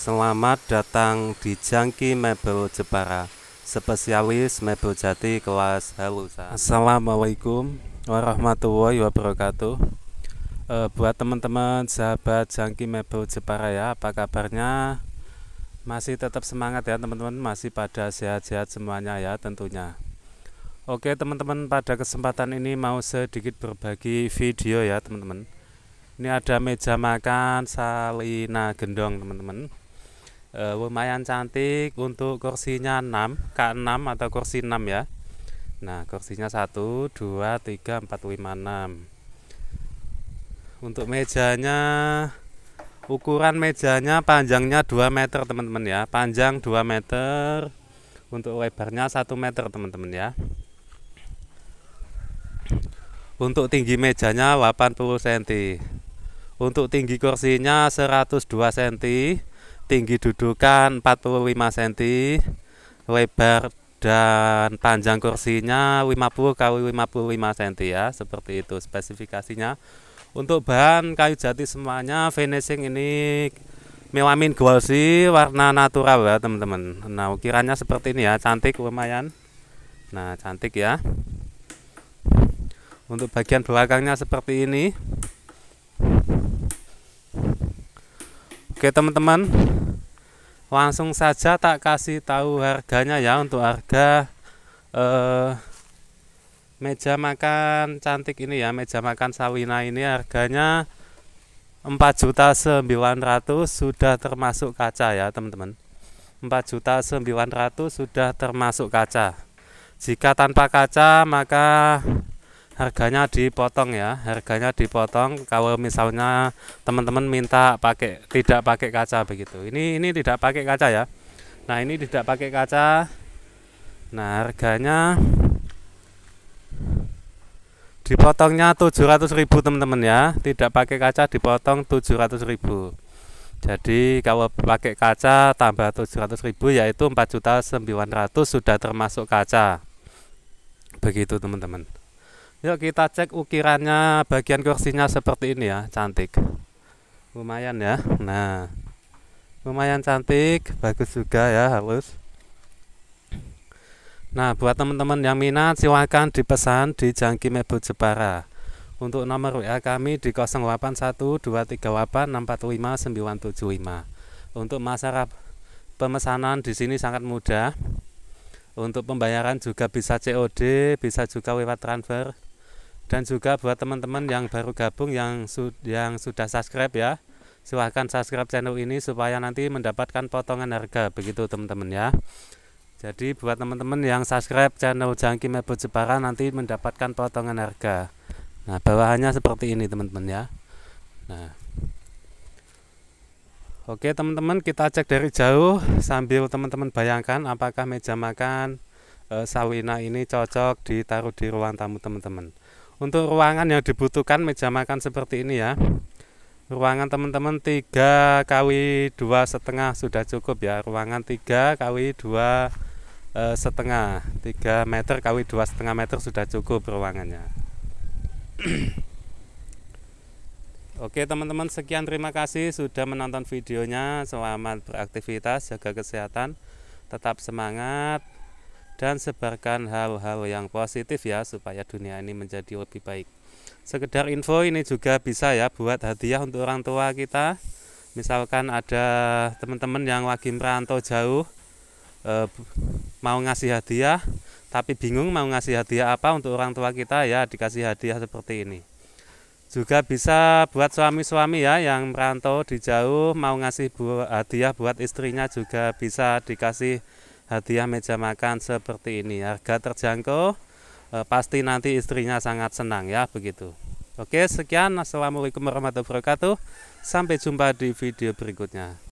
Selamat datang di Jangki Mebel Jepara, spesialis mebel jati kelas halusan. Assalamualaikum warahmatullahi wabarakatuh. E, buat teman-teman sahabat Jangki Mebel Jepara ya, apa kabarnya? Masih tetap semangat ya teman-teman, masih pada sehat-sehat semuanya ya tentunya. Oke teman-teman, pada kesempatan ini mau sedikit berbagi video ya teman-teman. Ini ada meja makan Salina Gendong teman-teman uh, lumayan cantik untuk kursinya 6 K6 atau kursi 6 ya Nah kursinya 1 2 3 4 5 6 Untuk mejanya ukuran mejanya panjangnya 2 meter teman-teman ya panjang 2 meter untuk lebarnya 1 meter teman-teman ya untuk tinggi mejanya 80 cm untuk tinggi kursinya 102 cm tinggi dudukan 45 cm lebar dan panjang kursinya 50 kali 55 cm ya seperti itu spesifikasinya untuk bahan kayu jati semuanya finishing ini melamin glossy warna natural ya teman-teman nah ukirannya seperti ini ya cantik lumayan nah cantik ya untuk bagian belakangnya seperti ini oke teman-teman langsung saja tak kasih tahu harganya ya untuk harga eh, meja makan cantik ini ya meja makan Sawina ini harganya 4 juta 900 sudah termasuk kaca ya teman-teman 4 juta 900 sudah termasuk kaca jika tanpa kaca maka harganya dipotong ya harganya dipotong kalau misalnya teman-teman minta pakai tidak pakai kaca begitu ini ini tidak pakai kaca ya nah ini tidak pakai kaca nah harganya dipotongnya 700.000 teman-teman ya tidak pakai kaca dipotong 700.000 jadi kalau pakai kaca tambah 700.000 yaitu 4.900 sudah termasuk kaca begitu teman-teman Yuk kita cek ukirannya bagian kursinya seperti ini ya, cantik. Lumayan ya. Nah. Lumayan cantik, bagus juga ya, halus. Nah, buat teman-teman yang minat silakan dipesan di Jangki Mebo Jepara. Untuk nomor WA kami di 081238645975. Untuk masyarakat pemesanan di sini sangat mudah. Untuk pembayaran juga bisa COD, bisa juga lewat transfer dan juga buat teman-teman yang baru gabung yang su yang sudah subscribe ya silahkan subscribe channel ini supaya nanti mendapatkan potongan harga begitu teman-teman ya jadi buat teman-teman yang subscribe channel Jangki Mebo Jepara nanti mendapatkan potongan harga nah bawahannya seperti ini teman-teman ya nah Oke teman-teman kita cek dari jauh sambil teman-teman bayangkan apakah meja makan e, Sawina ini cocok ditaruh di ruang tamu teman-teman untuk ruangan yang dibutuhkan meja makan seperti ini ya ruangan teman-teman 3 kawi dua setengah sudah cukup ya ruangan 3 kawi dua eh, setengah 3 meter kawi dua setengah meter sudah cukup ruangannya Oke teman-teman sekian terima kasih sudah menonton videonya selamat beraktivitas jaga kesehatan tetap semangat dan sebarkan hal-hal yang positif ya supaya dunia ini menjadi lebih baik. Sekedar info ini juga bisa ya buat hadiah untuk orang tua kita. Misalkan ada teman-teman yang lagi merantau jauh eh, mau ngasih hadiah tapi bingung mau ngasih hadiah apa untuk orang tua kita ya dikasih hadiah seperti ini. Juga bisa buat suami-suami ya yang merantau di jauh mau ngasih bu hadiah buat istrinya juga bisa dikasih hadiah meja makan seperti ini harga terjangkau e, pasti nanti istrinya sangat senang ya begitu oke sekian assalamualaikum warahmatullahi wabarakatuh sampai jumpa di video berikutnya